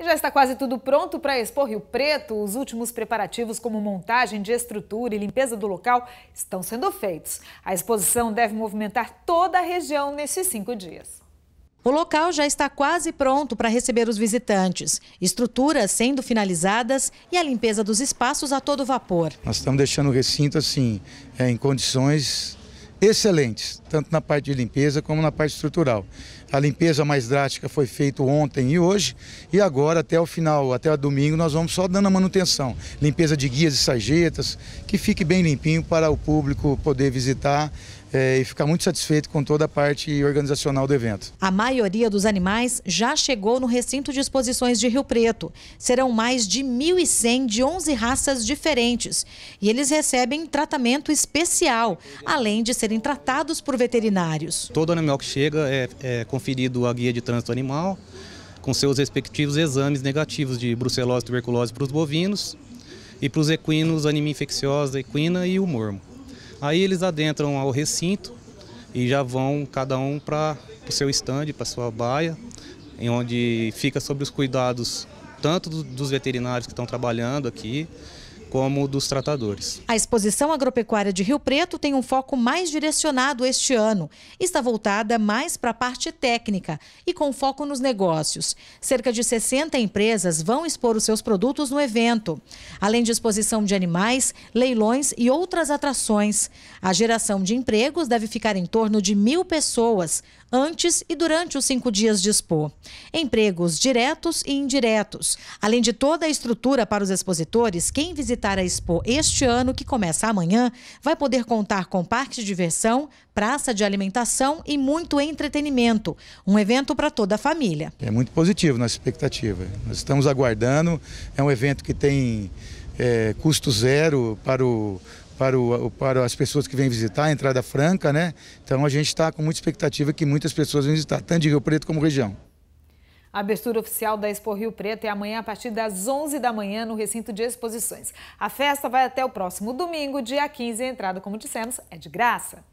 E já está quase tudo pronto para Expo Rio Preto. Os últimos preparativos, como montagem de estrutura e limpeza do local, estão sendo feitos. A exposição deve movimentar toda a região nesses cinco dias. O local já está quase pronto para receber os visitantes, estruturas sendo finalizadas e a limpeza dos espaços a todo vapor. Nós estamos deixando o recinto assim, é, em condições excelentes, tanto na parte de limpeza como na parte estrutural. A limpeza mais drástica foi feita ontem e hoje, e agora até o final, até o domingo, nós vamos só dando a manutenção. Limpeza de guias e sarjetas, que fique bem limpinho para o público poder visitar é, e ficar muito satisfeito com toda a parte organizacional do evento. A maioria dos animais já chegou no recinto de exposições de Rio Preto. Serão mais de 1.100 de 11 raças diferentes. E eles recebem tratamento especial, além de ser serem tratados por veterinários. Todo animal que chega é, é conferido a guia de trânsito animal, com seus respectivos exames negativos de brucelose e tuberculose para os bovinos e para os equinos, anemia infecciosa equina e o mormo. Aí eles adentram ao recinto e já vão cada um para o seu estande, para sua baia, em onde fica sobre os cuidados tanto dos veterinários que estão trabalhando aqui, como dos tratadores. A exposição agropecuária de Rio Preto tem um foco mais direcionado este ano. Está voltada mais para a parte técnica e com foco nos negócios. Cerca de 60 empresas vão expor os seus produtos no evento, além de exposição de animais, leilões e outras atrações. A geração de empregos deve ficar em torno de mil pessoas antes e durante os cinco dias de expor. Empregos diretos e indiretos, além de toda a estrutura para os expositores, quem visitar visitar a Expo este ano, que começa amanhã, vai poder contar com parque de diversão, praça de alimentação e muito entretenimento. Um evento para toda a família. É muito positivo nossa expectativa. Nós estamos aguardando. É um evento que tem é, custo zero para o para, o, para, as pessoas que vêm visitar, a entrada franca, né? Então a gente está com muita expectativa que muitas pessoas vêm visitar, tanto de Rio Preto como região. A abertura oficial da Expo Rio Preto é amanhã a partir das 11 da manhã no recinto de exposições. A festa vai até o próximo domingo, dia 15, e a entrada, como dissemos, é de graça.